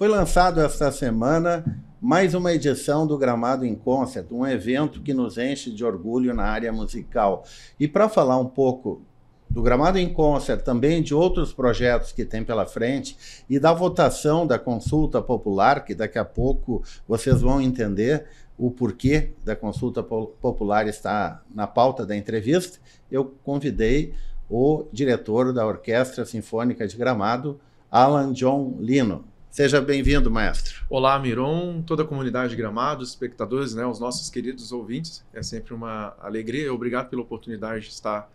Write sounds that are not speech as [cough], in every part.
Foi lançado esta semana mais uma edição do Gramado em Concert, um evento que nos enche de orgulho na área musical. E para falar um pouco do Gramado em Concert, também de outros projetos que tem pela frente e da votação da consulta popular, que daqui a pouco vocês vão entender o porquê da consulta popular está na pauta da entrevista, eu convidei o diretor da Orquestra Sinfônica de Gramado, Alan John Lino. Seja bem-vindo, maestro. Olá, Miron, toda a comunidade de Gramado, espectadores, né, os nossos queridos ouvintes. É sempre uma alegria. Obrigado pela oportunidade de estar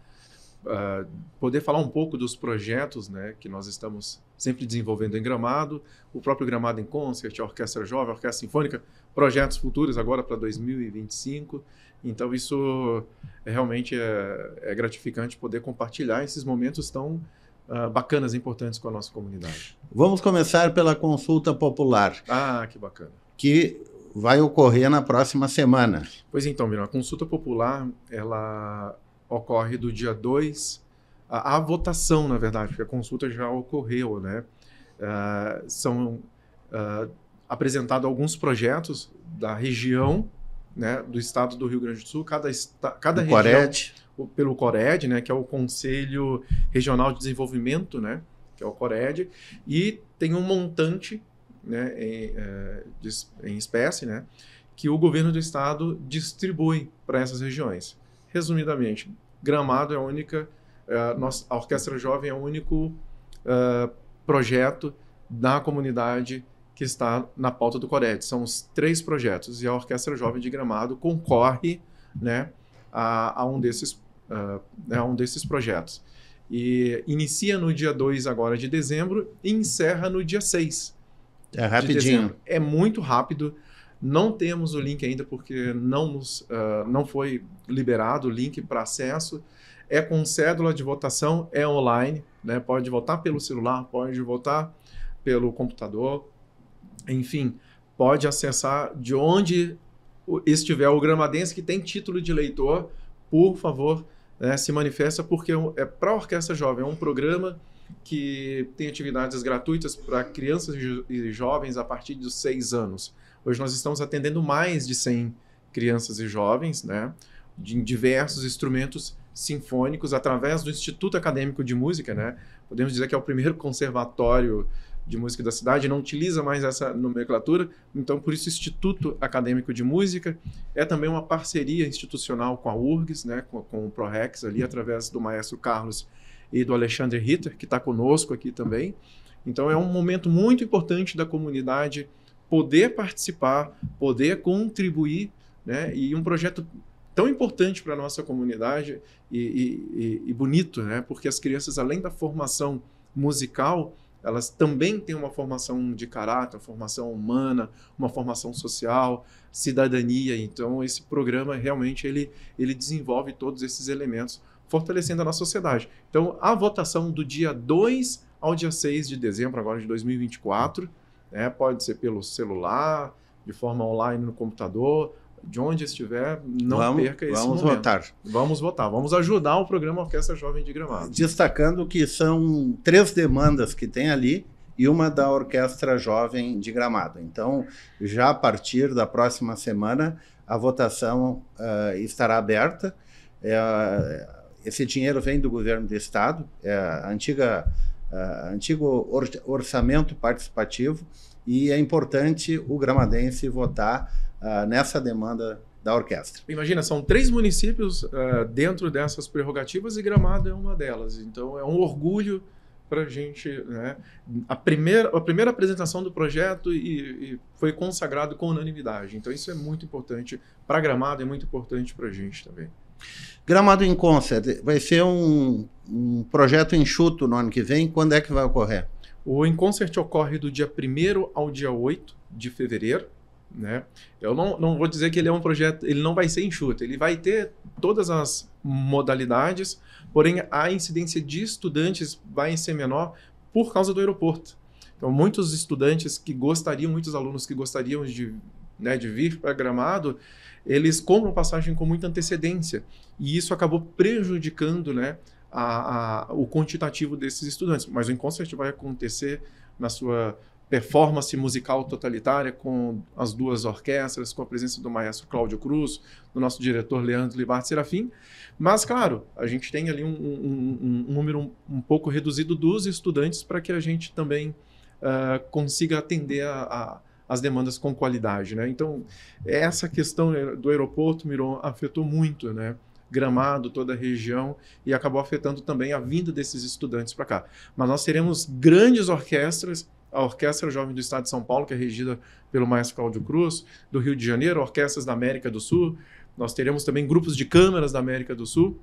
uh, poder falar um pouco dos projetos, né, que nós estamos sempre desenvolvendo em Gramado, o próprio Gramado em Concert, a Orquestra Jovem, a Orquestra Sinfônica, projetos futuros agora para 2025. Então isso realmente é, é gratificante poder compartilhar esses momentos tão uh, bacanas e importantes com a nossa comunidade. Vamos começar pela consulta popular. Ah, que bacana. Que vai ocorrer na próxima semana. Pois então, Miriam, a consulta popular, ela ocorre do dia 2, a, a, votação, na verdade, porque a consulta já ocorreu, né? Uh, são uh, apresentados alguns projetos da região, né, do estado do Rio Grande do Sul, cada, esta, cada do região... Corete pelo CORED, né, que é o Conselho Regional de Desenvolvimento, né, que é o CORED, e tem um montante né, em, eh, em espécie né, que o governo do estado distribui para essas regiões. Resumidamente, Gramado é a única, eh, nossa, a Orquestra Jovem é o único eh, projeto da comunidade que está na pauta do Coret. São os três projetos e a Orquestra Jovem de Gramado concorre né, a, a um desses uh, é um desses projetos. E inicia no dia 2 agora de dezembro e encerra no dia 6. É rapidinho. De é muito rápido. Não temos o link ainda porque não, nos, uh, não foi liberado o link para acesso. É com cédula de votação, é online, né? pode votar pelo celular, pode votar pelo computador, enfim, pode acessar de onde estiver o gramadense que tem título de eleitor. Por favor, né, se manifesta porque é, é para a Orquestra Jovem, é um programa que tem atividades gratuitas para crianças e jovens a partir dos seis anos. Hoje nós estamos atendendo mais de 100 crianças e jovens, né, de diversos instrumentos sinfônicos através do Instituto Acadêmico de Música, né? Podemos dizer que é o primeiro conservatório de Música da cidade, não utiliza mais essa nomenclatura, então por isso Instituto Acadêmico de Música é também uma parceria institucional com a URGS, né, com, com o ProRex ali, através do maestro Carlos e do Alexandre Ritter, que está conosco aqui também. Então é um momento muito importante da comunidade poder participar, poder contribuir, né, e um projeto tão importante para a nossa comunidade e, e, e bonito, né, porque as crianças, além da formação musical, elas também têm uma formação de caráter, uma formação humana, uma formação social, cidadania. Então, esse programa realmente ele, ele desenvolve todos esses elementos, fortalecendo a nossa sociedade. Então, a votação do dia 2 ao dia 6 de dezembro, agora de 2024, né, pode ser pelo celular, de forma online no computador, de onde estiver, não vamos, perca esse vamos momento. Votar. Vamos votar. Vamos ajudar o programa Orquestra Jovem de Gramado. Destacando que são três demandas que tem ali e uma da Orquestra Jovem de Gramado. Então, já a partir da próxima semana, a votação uh, estará aberta. É, esse dinheiro vem do governo do Estado, é antiga, antigo or orçamento participativo, e é importante o gramadense votar uh, nessa demanda da orquestra. Imagina, são três municípios uh, dentro dessas prerrogativas e Gramado é uma delas. Então é um orgulho para a gente, né? A primeira, a primeira apresentação do projeto e, e, foi consagrado com unanimidade. Então isso é muito importante para Gramado, é muito importante para a gente também. Gramado em Concert vai ser um, um projeto enxuto no ano que vem. Quando é que vai ocorrer? O Em Concert ocorre do dia 1 ao dia 8 de fevereiro né? Eu não, não vou dizer que ele é um projeto, ele não vai ser enxuto, ele vai ter todas as modalidades, porém a incidência de estudantes vai ser menor por causa do aeroporto. Então, muitos estudantes que gostariam, muitos alunos que gostariam de, né, de vir para Gramado, eles compram passagem com muita antecedência e isso acabou prejudicando, né, a, a, o quantitativo desses estudantes. Mas o inconsciente vai acontecer na sua performance musical totalitária com as duas orquestras, com a presença do maestro Cláudio Cruz, do nosso diretor Leandro Libar Serafim. Mas, claro, a gente tem ali um, um, um número um, um, pouco reduzido dos estudantes para que a gente também uh, consiga atender a, a, as demandas com qualidade. Né? Então, essa questão do aeroporto, Miron, afetou muito, né? Gramado, toda a região, e acabou afetando também a vinda desses estudantes para cá. Mas nós teremos grandes orquestras a Orquestra Jovem do Estado de São Paulo, que é regida pelo maestro Cláudio Cruz, do Rio de Janeiro, orquestras da América do Sul. Nós teremos também grupos de câmaras da América do Sul.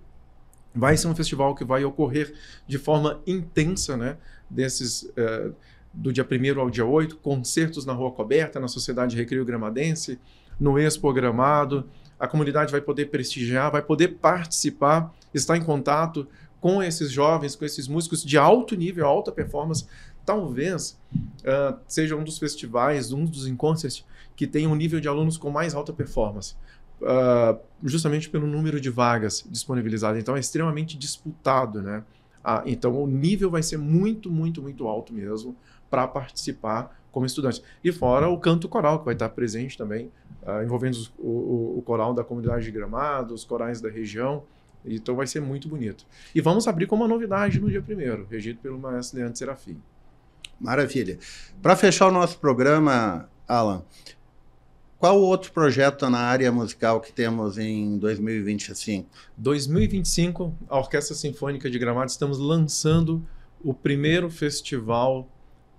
Vai ser um festival que vai ocorrer de forma intensa, né? Desses. Eh, do dia 1 ao dia 8, concertos na Rua Coberta, na Sociedade Recreio Gramadense, no Expo Gramado, a comunidade vai poder prestigiar, vai poder participar, estar em contato com esses jovens, com esses músicos de alto nível, alta performance talvez uh, seja um dos festivais, um dos encontros que tem um nível de alunos com mais alta performance. Uh, justamente pelo número de vagas disponibilizadas. Então, é extremamente disputado, né? Ah, então, o nível vai ser muito, muito, muito alto mesmo para participar como estudante. E fora o canto coral, que vai estar presente também, uh, envolvendo o, o, coral da comunidade de Gramado, os corais da região. Então, vai ser muito bonito. E vamos abrir com uma novidade no dia primeiro, regido pelo maestro Leandro Serafim. Maravilha. Para fechar o nosso programa, Alan, qual o outro projeto na área musical que temos em 2025? 2025, a Orquestra Sinfônica de Gramado estamos lançando o primeiro festival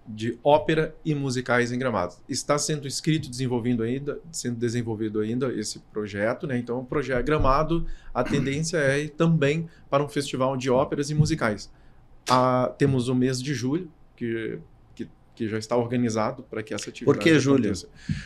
de ópera e musicais em Gramado. Está sendo escrito, desenvolvendo ainda, sendo desenvolvido ainda esse projeto, né? Então, o projeto Gramado, a tendência é também para um festival de óperas e musicais. Ah, temos o mês de julho, que que já está organizado para que essa atividade Por que, Júlio?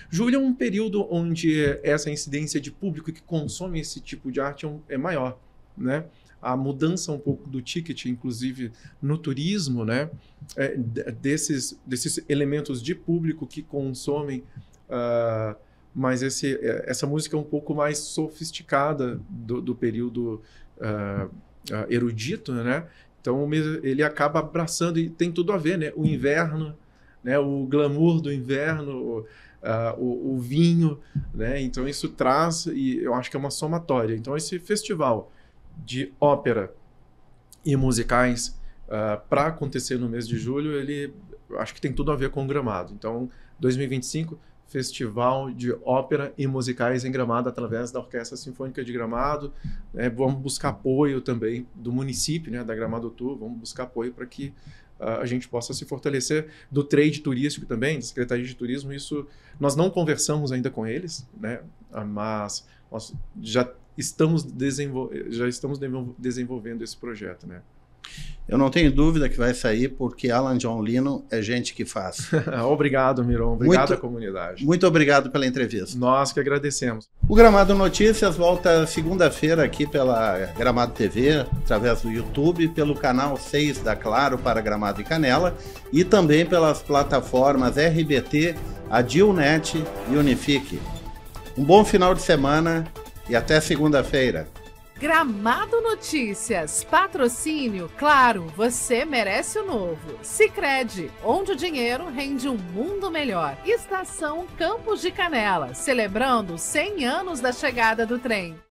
Julho é um período onde essa incidência de público que consome esse tipo de arte é, é maior, né? A mudança um pouco do ticket, inclusive no turismo, né? É, desses, desses elementos de público que consomem uh, mas esse, é, essa música é um pouco mais sofisticada do, do período uh, erudito, né? Então ele acaba abraçando e tem tudo a ver, né? O inverno, né? o glamour do inverno, uh, o, o, vinho. Né? Então isso traz, e eu acho que é uma somatória. Então esse festival de ópera e musicais uh, para acontecer no mês de julho, ele acho que tem tudo a ver com o Gramado. Então 2025 Festival de Ópera e Musicais em Gramado através da Orquestra Sinfônica de Gramado. É, vamos buscar apoio também do município, né, da Gramado Tour, vamos buscar apoio para que a gente possa se fortalecer do trade turístico também, da Secretaria de Turismo. Isso nós não conversamos ainda com eles, né? Ah, mas nós já estamos, desenvol já estamos desenvolvendo esse projeto. Né? Eu não tenho dúvida que vai sair, porque Alan John Lino é gente que faz. [laughs] obrigado, Miron. Obrigado muito, à comunidade. Muito obrigado pela entrevista. Nós que agradecemos. O Gramado Notícias volta segunda-feira aqui pela Gramado TV, através do YouTube, pelo canal 6 da Claro para Gramado e Canela e também pelas plataformas RBT, Adilnet e Unifique. Um bom final de semana e até segunda-feira. Gramado Notícias, patrocínio, claro, você merece o novo. Sicredi, onde o dinheiro rende um mundo melhor. Estação Campos de Canela, celebrando 100 anos da chegada do trem.